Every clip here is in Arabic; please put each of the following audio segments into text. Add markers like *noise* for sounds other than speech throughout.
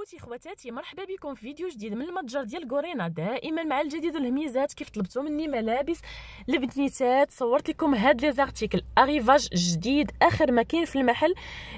خوتي خواتاتي مرحبا بكم في فيديو جديد من المتجر ديال غورينا دائما مع الجديد والهميزات كيف طلبتوا مني ملابس البنيتات صورت لكم هاد لي زارتيكل اريفاج جديد اخر ما كاين في المحل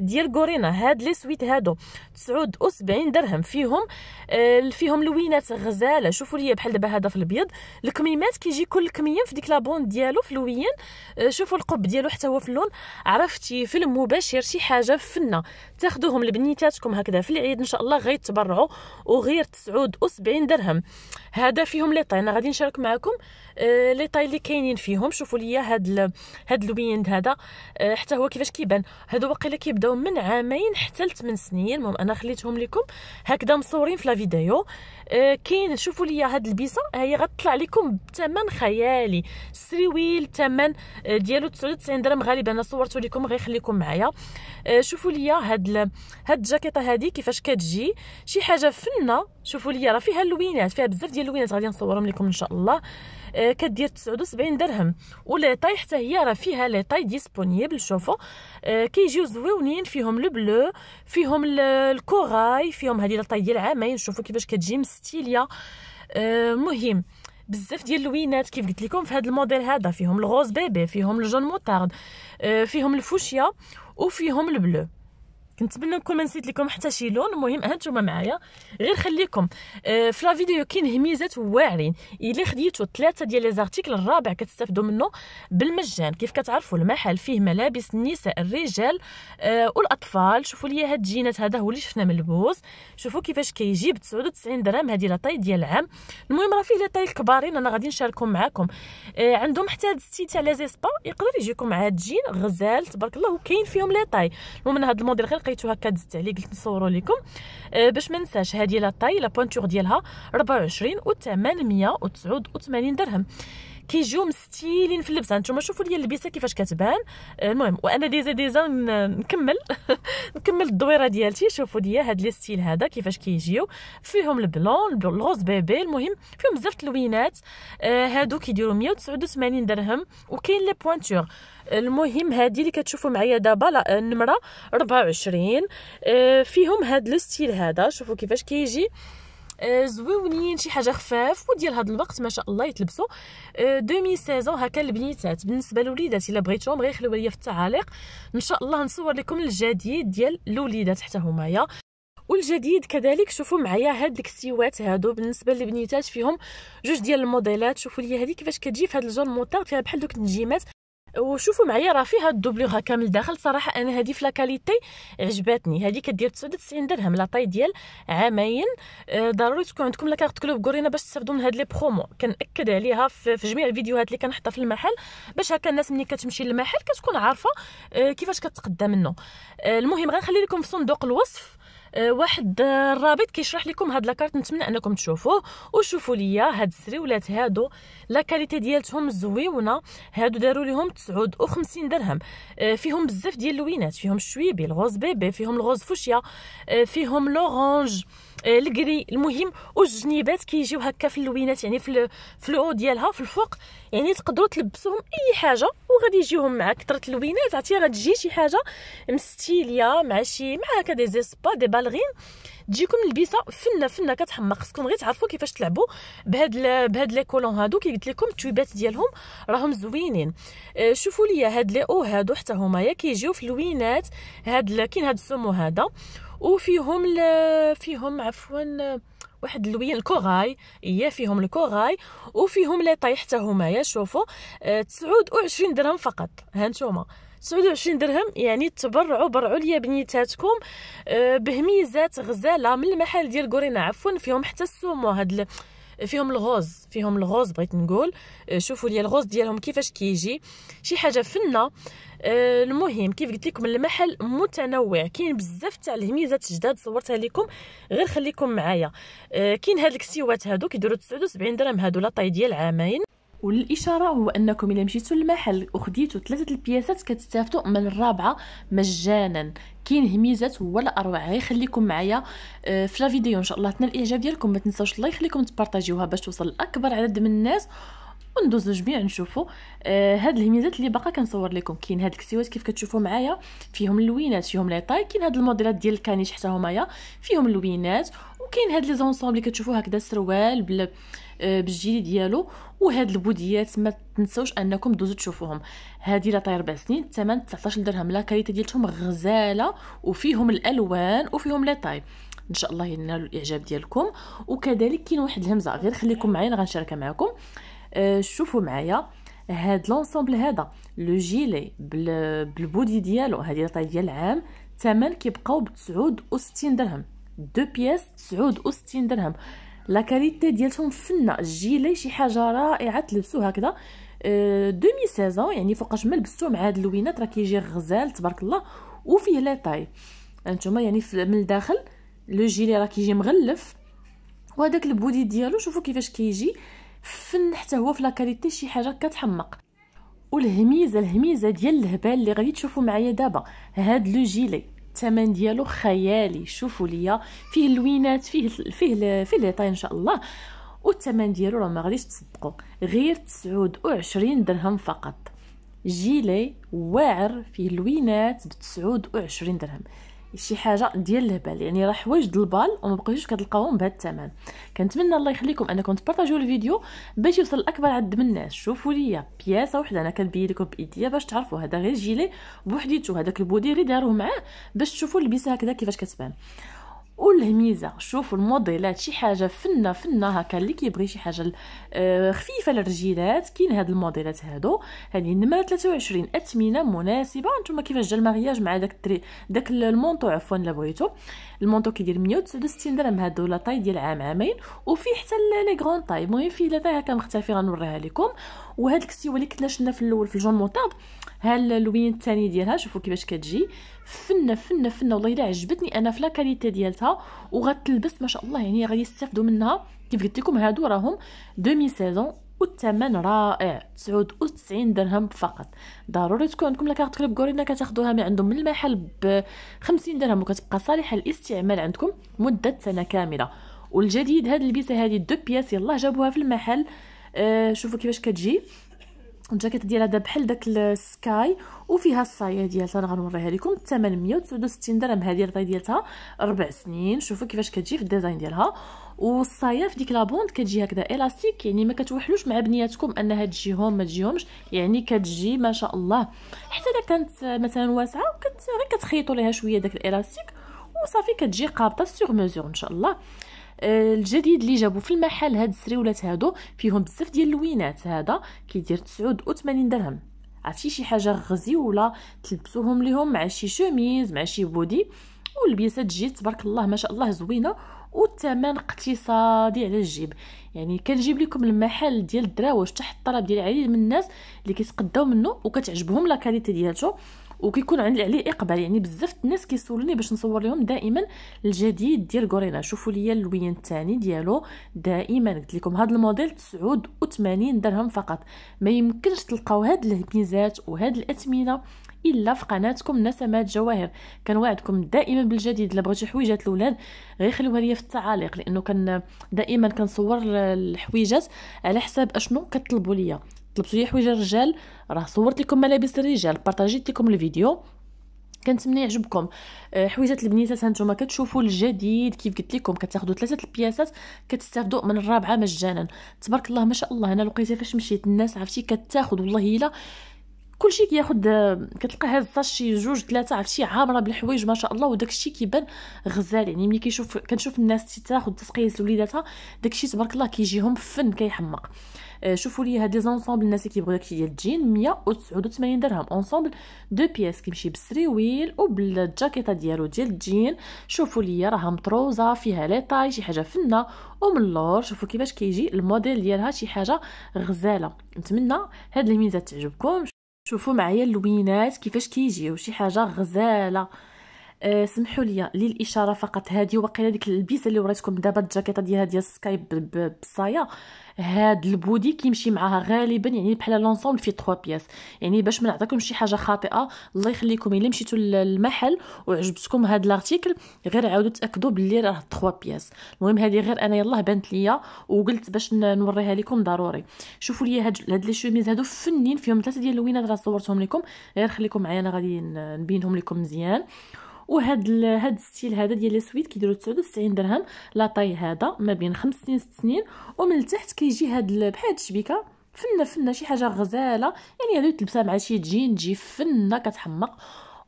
ديال غورينا هاد لي سويت هادو 79 درهم فيهم آه فيهم لوينات غزاله شوفوا لي بحال دابا هذا في الابيض الكميمات كيجي كل كميم في ديك لابون ديالو في لوين آه شوفوا القب ديالو حتى هو في اللون عرفتي في المباشر شي حاجه فنه تاخذوهم لبنيتاتكم هكذا في العيد ان شاء الله غير تبرعوا وغير 79 درهم هذا فيهم لي طاي انا غادي نشارك معكم آه، لي طاي اللي كاينين فيهم شوفوا لي هاد ال... هاد الويند هذا آه، حتى هو كيفاش كيبان هادو واقيلا كيبداو من عامين حتى لثمان سنين المهم انا خليتهم لكم هكذا مصورين في لا فيديو آه، كاين شوفوا لي هاد البيصه هي غتطلع لكم بثمن خيالي سريويل الثمن ديالو 99 درهم غالبا انا صورته لكم غير خليكم معايا شوفوا لي هاد ال... هاد الجاكيطه هادي كيفاش كتجي شي حاجه فنه شوفوا لي راه فيها اللوينات فيها بزاف ديال اللوينات غادي نصورهم لكم ان شاء الله آه، كدير 79 درهم ولي طاي حتى هي راه فيها لي طاي ديسبونيبل شوفوا آه، كيجيو زويونين فيهم لو بلو فيهم الكوراي فيهم هذه طاي ديال عامين شوفوا كيفاش كتجي مستيليه آه، مهم بزاف ديال اللوينات كيف قلت لكم في هذا الموديل هذا فيهم الغوز بيبي فيهم الجون موتارد فيهم الفوشيا وفيهم البلو كنتمنى نكون ما نسيت لكم حتى شي لون المهم ها نتوما معايا غير خليكم آه، في لا فيديو كاين هميزات واعرين الا خديتو ثلاثه ديال لي زارتيكل الرابع كتستافدوا منه بالمجان كيف كتعرفوا المحل فيه ملابس النساء الرجال آه، والاطفال شوفوا لي هاد الجينات هذا هو اللي شفنا من البوز شوفوا كيفاش كيجي ب 99 درهم هذه لا طاي ديال العام المهم راه فيه لي طاي الكبارين انا غادي نشاركهم معاكم آه، عندهم حتى هاد تاع على زيسبا يقدر يجيكم هاد الجين غزال تبارك الله وكاين فيهم لي طاي المهم هاد الموديل غير لقيتوها كدزت عليه قلت نصوروا لكم آه، باش ما ننساش هذه لا طاي لا بوانتور ديالها 24 و 889 درهم كيجيو مستيلين في اللبسه انتم شوفوا لي اللبسه كيفاش كتبان آه، المهم وانا ديزا ديزا نكمل *laughs* نكمل الدويره ديالتي شوفوا لي هاد لي ستيل هذا كيفاش كيجيو فيهم البلون الغوز بيبي المهم فيهم بزاف اللوينات آه، هادو كيديروا 189 درهم وكاين لي بوينتور المهم هذه اللي كتشوفوا معايا دابا النمره آه، 24 فيهم هاد لو ستيل هذا شوفوا كيفاش كيجي كي آه، زويونين شي حاجه خفاف وديال هذا الوقت ما شاء الله يتلبسوا آه، 2016 هكا البنيتات بالنسبه للوليدات الا بغيتوهم غير خليو ليا في التعاليق ان شاء الله نصور لكم الجديد ديال الوليدات حتى همايا والجديد كذلك شوفوا معايا هاد الكسيوات هادو بالنسبه للبنيتات فيهم جوج ديال الموديلات شوفوا لي هذه كيفاش كتجي في هاد الجون موطار فيها بحال دوك النجيمات وشوفوا معايا راه فيها الدوبلوغ كامل داخل صراحه انا هذه في لاكاليتي عجباتني هذه كدير 99 درهم لاطاي ديال عامين آه، ضروري تكون عندكم لاكارت كلوب كورينا باش تستافدوا من هاد لي برومو كنأكد عليها في جميع الفيديوهات اللي كنحطها في المحل باش هكا الناس ملي كتمشي للمحل كتكون عارفه آه، كيفاش كتقدى منه آه، المهم غنخلي لكم في صندوق الوصف آه، واحد آه، الرابط كيشرح لكم هاد لاكارت نتمنى انكم تشوفوه وشوفوا ليا هاد السريولات هادو لا كاليتي ديالتهم زويونه هادو داروا ليهم 59 درهم آه، فيهم بزاف ديال اللوينات فيهم الشويبي الغوز بيبي فيهم الغوز فوشيا فيهم لورانج آه، الكري المهم والجنيبات كيجيو هكا في اللوينات يعني في الاو ديالها في الفوق يعني تقدروا تلبسوهم اي حاجه وغادي يجيوهم مع كثره اللوينات عرفتي غتجي شي حاجه مستيليه مع شي مع هكا دي زيسبا دي بالغين تجيكم لبسه فنه فنه كتحمق خصكم غير تعرفوا كيفاش تلعبوا بهاد بهاد لي كولون هادو كي قلت لكم التويبات ديالهم راهم زوينين اه شوفوا لي هاد لي او هادو حتى هما يا كيجيو في اللوينات هاد كاين هاد السمو هذا وفيهم فيهم عفوا واحد اللوين الكوغاي هي فيهم الكوغاي وفيهم لي طاي حتى هما يا شوفوا آه، تسعود درهم فقط هانتوما تسعود 29 درهم يعني تبرعوا برعوا ليا بنيتاتكم آه، بهميزات غزاله من المحل ديال كورينا عفوا فيهم حتى السومو هاد فيهم الغوز فيهم الغوز بغيت نقول آه، شوفوا لي الغوز ديالهم كيفاش كيجي شي حاجه فنه آه، المهم كيف قلت لكم المحل متنوع كاين بزاف تاع الهميزات جداد صورتها لكم غير خليكم معايا آه، كاين هاد الكسيوات هادو كيديروا 79 درهم هادو لا طاي ديال عامين والاشاره هو انكم الا مشيتوا للمحل وخديتوا ثلاثه البياسات كتستافدوا من الرابعه مجانا كاين هميزات ولا اروع خليكم معايا آه، في الفيديو ان شاء الله تنال الاعجاب ديالكم ما تنساوش الله يخليكم تبارطاجيوها باش توصل لاكبر عدد من الناس وندوزو جميع نشوفوا آه هاد الهميزات اللي باقا كنصور لكم كاين هاد الكسيوات كيف كتشوفوا معايا فيهم اللوينات فيهم لي طاي كاين هاد الموديلات ديال الكانيش حتى همايا فيهم اللوينات وكاين هاد لي زونصوم اللي كتشوفوا هكذا سروال آه آه، بالجيلي ديالو وهاد البوديات ما تنسوش انكم دوزو تشوفوهم هادي لا طير سنين الثمن 19 درهم لا كاليتي ديالتهم غزاله وفيهم الالوان وفيهم لا طيب ان شاء الله ينالوا الاعجاب ديالكم وكذلك كاين واحد الهمزه غير خليكم معايا انا غنشاركها معكم أه شوفوا معايا هاد لونسومبل هذا لو جيلي بالبودي ديالو هادي لا طاي ديال العام الثمن كيبقاو ب 69 درهم دو بياس 69 درهم لا كاليتي ديالتهم فنه الجيلي شي حاجه رائعه تلبسوه هكذا دومي euh, سيزون يعني فوقاش ما لبستوه مع هاد اللوينات راه كيجي غزال تبارك الله وفيه لا طاي انتما يعني من الداخل لو جيلي راه كيجي مغلف وهداك البودي ديالو شوفوا كيفاش كيجي فن حتى هو في لاكاليتي شي حاجه كتحمق والهميزه الهميزه ديال الهبال اللي غادي تشوفوا معايا دابا هاد لو جيلي الثمن ديالو خيالي شوفوا ليا فيه اللوينات فيه فيه فيه العطاي ان شاء الله والثمن ديالو راه ما غاديش تصدقوا غير 29 درهم فقط جيلي واعر فيه لوينات ب 29 درهم شي حاجه ديال الهبل يعني راه حوايج البال وما بقيتوش كتلقاوهم بهذا الثمن كنتمنى الله يخليكم انكم تبارطاجيو الفيديو باش يوصل لاكبر عدد من الناس شوفوا ليا بياسه وحده انا كنبين لكم بايديا باش تعرفوا هذا غير جيلي بوحديتو هذاك البوديري داروه معاه باش تشوفوا اللبسه هكذا كيفاش كتبان والهميزه شوفوا الموديلات شي حاجه فنه فنه هكا اللي كيبغي شي حاجه خفيفه للرجيلات كاين هاد الموديلات هادو هادي نمره 23 اثمنه مناسبه نتوما كيفاش جا المارياج مع داك التري داك المونطو عفوا لا بغيتو المونطو كيدير 169 درهم هادو لا طاي ديال عام عامين وفيه حتى لي غران طاي المهم فيه لا طاي هكا مختفي غنوريها لكم وهاد الكسيوه اللي كنا شفنا في الاول في الجون موطاب ها اللوين الثاني ديالها شوفوا كيفاش كتجي فنه فنه فنه والله الا عجبتني انا في لاكاليتي ديالتها وغتلبس ما شاء الله يعني غادي يستافدوا منها كيف قلت لكم هادو راهم دومي سيزون والثمن رائع 99 درهم فقط ضروري تكون عندكم لاكارت كليب غورينا كتاخذوها من عندهم من المحل ب 50 درهم وكتبقى صالحه للاستعمال عندكم مده سنه كامله والجديد هاد البيسه هذه دو بياس يلاه جابوها في المحل آه شوفوا كيفاش كتجي الجاكيت ديالها دابا بحال داك السكاي وفيها الصايه ديالها انا غنوريها لكم الثمن 169 درهم هذه الرضاي ديالها ربع سنين شوفوا كيفاش كتجي في الديزاين ديالها والصايه في ديك لابوند كتجي هكذا الاستيك يعني ما كتوحلوش مع بنياتكم انها تجيهم ما تجيهمش يعني كتجي ما شاء الله حتى الا كانت مثلا واسعه كت غير كتخيطوا ليها شويه داك الالاستيك وصافي كتجي قابطه سيغ ميزور ان شاء الله آه، الجديد اللي جابوا في المحل هاد السريولات هادو فيهم بزاف ديال اللوينات هذا كيدير 89 درهم عرفتي شي حاجه غزي ولا تلبسوهم ليهم مع شي شوميز مع شي بودي واللبسه تجي تبارك الله ما شاء الله زوينه والثمن اقتصادي على الجيب يعني كنجيب لكم المحل ديال الدراوش تحت الطلب ديال العديد من الناس اللي كيتقداو منه وكتعجبهم لا كاليتي ديالته وكيكون عندي عليه اقبال يعني بزاف الناس كيسولوني باش نصور لهم دائما الجديد ديال غورينا شوفوا ليا اللوين الثاني ديالو دائما قلت لكم هذا الموديل 89 درهم فقط ما يمكنش تلقاو هاد الهبيزات وهاد الاثمنه الا في قناتكم نسمات جواهر كنوعدكم دائما بالجديد الا بغيتوا حويجات الاولاد غير خليوها ليا في التعاليق لانه كان دائما كنصور الحويجات على حساب اشنو كطلبوا ليا طلبتوا لي حوايج الرجال راه صورت لكم ملابس الرجال بارطاجيت لكم الفيديو كنتمنى يعجبكم أه، حويجات البنيتات هانتوما كتشوفوا الجديد كيف قلت لكم كتاخذوا ثلاثه البياسات كتستافدوا من الرابعه مجانا تبارك الله ما شاء الله انا لقيتها فاش مشيت الناس عرفتي كتاخذ والله الا كلشي كياخد كتلقى هاد الساشي جوج ثلاثه عرفتي عامره بالحوايج ما شاء الله وداكشي كيبان غزال يعني ملي كيشوف كنشوف الناس تاخد تسقيس لوليداتها داكشي تبارك الله كيجيهم فن كيحمق آه شوفوا لي هاد لي زونسومبل الناس اللي كيبغيو داكشي ديال الجين 189 درهم اونسومبل دو بياس كيمشي بالسريويل وبالجاكيطه ديالو ديال الجين شوفوا لي راها مطروزه فيها لي طاي شي حاجه فنه ومن اللور شوفوا كيفاش كيجي الموديل ديالها شي حاجه غزاله نتمنى هاد الميزات تعجبكم شوفوا معايا اللوينات كيفاش كيجيو شي حاجه غزاله أه سمحوا لي للاشاره فقط هذه وقيله ديك البيسه اللي وريتكم دابا الجاكيطه ديالها ديال سكاي بصايا هاد البودي كيمشي معاها غالبا يعني بحال لونسومبل فيه 3 بياس يعني باش ما نعطيكمش شي حاجه خاطئه الله يخليكم الا مشيتوا للمحل وعجبتكم هاد لارتيكل غير عاودوا تاكدوا بلي راه 3 بياس المهم هذه غير انا يلاه بانت ليا وقلت باش نوريها لكم ضروري شوفوا لي هاد هاد لي شوميز هادو فنين فيهم ثلاثه ديال اللوينات راه صورتهم لكم غير خليكم معايا انا غادي نبينهم لكم مزيان وهاد ال... هاد الستيل هذا ديال لي سويت كيديروا 99 درهم لاطاي هذا ما بين خمس سنين ست سنين ومن التحت كيجي هاد بحال هاد الشبيكه فنه فنه شي حاجه غزاله يعني هادو تلبسها مع شي جين تجي فنه كتحمق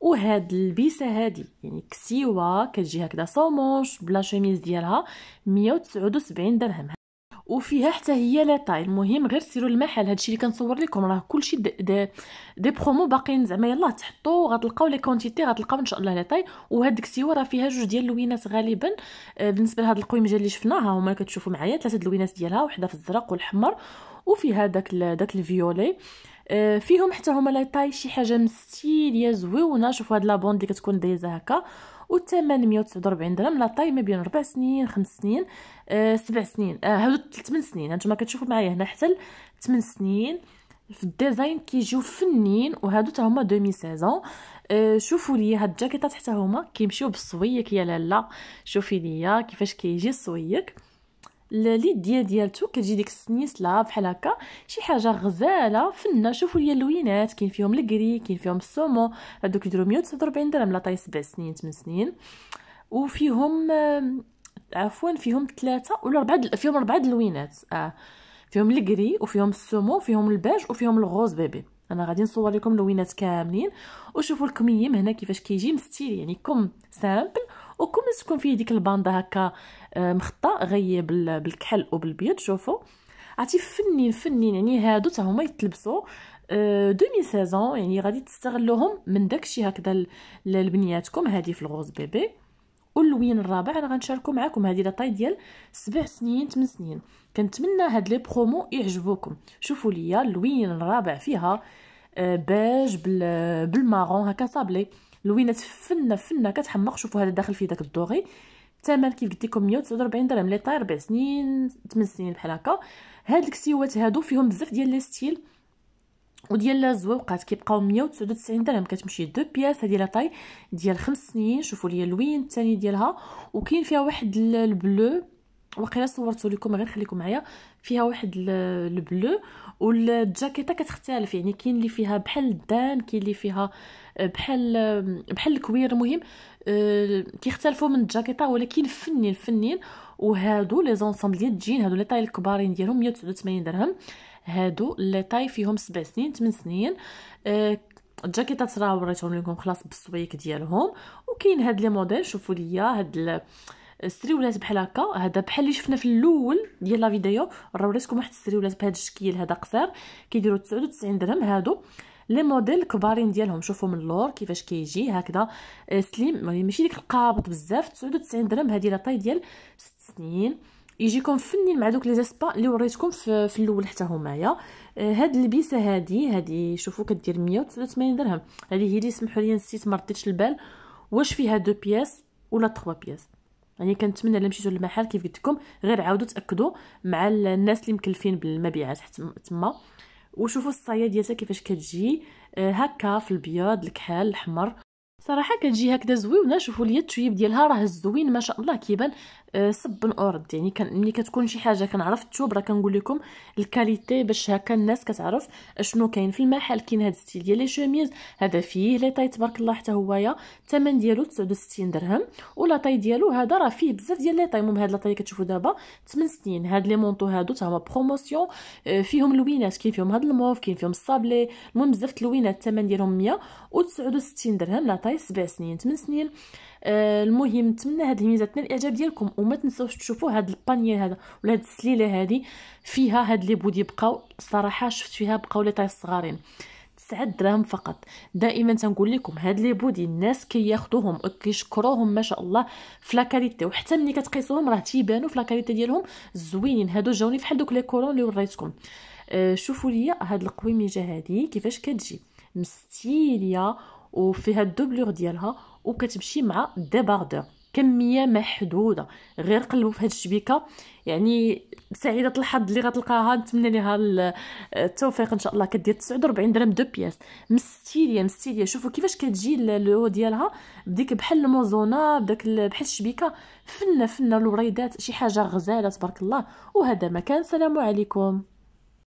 وهاد البيسه هادي يعني كسيوه كتجي هكذا صومونش بلا شوميز ديالها 179 درهم وفيها حتى هي لا طاي المهم غير سيروا المحل هادشي اللي كنصور لكم راه كلشي دي, دي برومو باقيين زعما يلا تحطوا غتلقاو لي كونتيتي غتلقاو ان شاء الله لا طاي وهاد السيوه راه فيها جوج ديال اللوينات غالبا آه، بالنسبه لهاد القويمجه اللي شفناها هما كتشوفوا معايا ثلاثه اللوينات ديالها وحده في الزرق والحمر وفي هذاك داك الفيولي آه، فيهم حتى هما لا طاي شي حاجه مستيليه زويونه شوفوا هاد لابون اللي كتكون دايزه هكا و 849 درهم لا طاي ما بين 4 سنين 5 سنين 7 آه، سنين آه، هادو 8 سنين هانتوما كتشوفوا معايا هنا حتى 8 سنين في الديزاين كيجيو فنين وهادو حتى هما 2016 شوفوا لي هاد الجاكيطات حتى هما كيمشيو بالصويك يا لالا شوفي ليا كيفاش كيجي الصويك اليديه ديالتو كتجي ديك السنيسله بحال هكا شي حاجه غزاله فنه شوفوا ليا اللوينات كاين فيهم الكري كاين فيهم السومو هادوك يديروا 149 درهم لا طاي 7 سنين 8 سنين وفيهم عفوا فيهم ثلاثه ولا اربعه فيهم اربعه اللوينات اه فيهم الكري وفيهم السومو فيهم الباج وفيهم الغوز بيبي انا غادي نصور لكم لوينات كاملين وشوفوا الكميم هنا كيفاش كيجي مستير يعني كم سامبل وكون تكون فيه ديك الباندا هكا آه، مخطا غي بالكحل وبالبيض شوفوا عرفتي فنين فنين يعني هادو تاهما هما يتلبسوا دومي آه، سيزون يعني غادي تستغلوهم من داكشي هكذا لبنياتكم هذه في الغوز بيبي واللوين الرابع انا غنشاركو معكم هذه لا طاي ديال سبع سنين تمن سنين كنتمنى هاد لي برومو يعجبوكم شوفوا ليا اللوين الرابع فيها آه، باج بالمارون هكا صابلي لوينات فنه فنه كتحمق شوفوا هذا داخل فيه داك الدوغي الثمن كيف قلت لكم 149 درهم لي طاي 4 سنين 8 سنين بحال هكا هاد الكسيوات هادو فيهم بزاف ديال لي ستيل وديال الزويقات كيبقاو 199 درهم كتمشي دو بياس هادي لا طاي ديال 5 سنين شوفوا لي اللوين الثاني ديالها وكاين فيها واحد البلو وقيلا صورته لكم غير خليكم معايا فيها واحد البلو والجاكيطه كتختلف يعني كاين اللي فيها بحال الدان كاين اللي فيها آه، بحال بحال الكوير المهم آه، كيختلفوا من الجاكيطه ولكن فنين فنين وهادو لي زونسومبل ديال الجين هادو لي طاي الكبارين ديالهم 189 درهم هادو لي طاي فيهم 7 سنين 8 سنين الجاكيطات آه، راه وريتهم لكم خلاص بالسويك ديالهم وكاين هاد لي موديل شوفوا ليا هاد ولات بحال هكا هذا بحال اللي شفنا في الاول ديال لا فيديو راوريتكم واحد السريولات بهذا الشكل هذا قصير كيديروا 99 درهم هادو لي موديل كبارين ديالهم شوفوا من اللور كيفاش كيجي هكذا آه، سليم ماشي ديك القابط بزاف 99 درهم هذه لا طاي ديال 6 سنين يجيكم فنين مع دوك لي زيسبا اللي وريتكم في, في الاول حتى همايا آه، هاد اللبسه هادي هادي شوفوا كدير 189 درهم هادي هي اللي سمحوا لي نسيت ما رديتش البال واش فيها دو بياس ولا 3 بياس يعني كنتمنى الا مشيتو للمحل كيف قلت لكم غير عاودوا تاكدوا مع الناس اللي مكلفين بالمبيعات حتى تما وشوفوا الصايه ديالها كيفاش كتجي آه، هكا في البياض الكحل الاحمر صراحه كتجي هكذا زويونه شوفوا لي التويب ديالها راه زوين ما شاء الله كيبان آه، صب اورد يعني كان ملي كتكون شي حاجه كنعرف الثوب راه كنقول لكم الكاليتي باش هكا الناس كتعرف شنو كاين في المحل كاين هذا الستيل ديال لي شوميز هذا فيه لي طاي تبارك الله حتى هويا الثمن ديالو 69 درهم ولا طاي ديالو هذا راه فيه بزاف ديال لي طاي المهم هاد لا طاي كتشوفوا دابا 8 سنين هاد لي مونطو هادو حتى هما بروموسيون آه، فيهم لوينات كاين فيهم هاد الموف كاين فيهم الصابلي المهم بزاف اللوينات الثمن ديالهم 169 درهم لا طاي 7 سنين 8 سنين آه، المهم نتمنى هاد الهميزه تنال الاعجاب ديالكم وما تنساوش تشوفوا هاد البانيي هذا ولا هاد السليله هذه فيها هاد لي بودي بقاو صراحه شفت فيها بقاو لي طاي صغارين 9 دراهم فقط دائما تنقول لكم هاد لي بودي الناس كياخذوهم كي كيشكروهم ما شاء الله فلاكاليتي وحتى ملي كتقيسوهم راه تيبانوا فلاكاليتي ديالهم زوينين هادو جاوني فحال دوك لي كولون اللي وريتكم أه شوفوا لي هاد القويميجه هادي كيفاش كتجي مستيليه وفيها الدوبلور ديالها وكتمشي مع ديباردور كميه محدوده غير قلبوا في هاد الشبيكه يعني سعيده الحظ اللي غتلقاها نتمنى ليها التوفيق ان شاء الله كدير 49 درهم دو بياس مستيليه مستيليه شوفوا كيفاش كتجي لو ديالها بديك بحال الموزونا بداك بحال الشبيكه فنه فنه الوريدات شي حاجه غزاله تبارك الله وهذا مكان السلام عليكم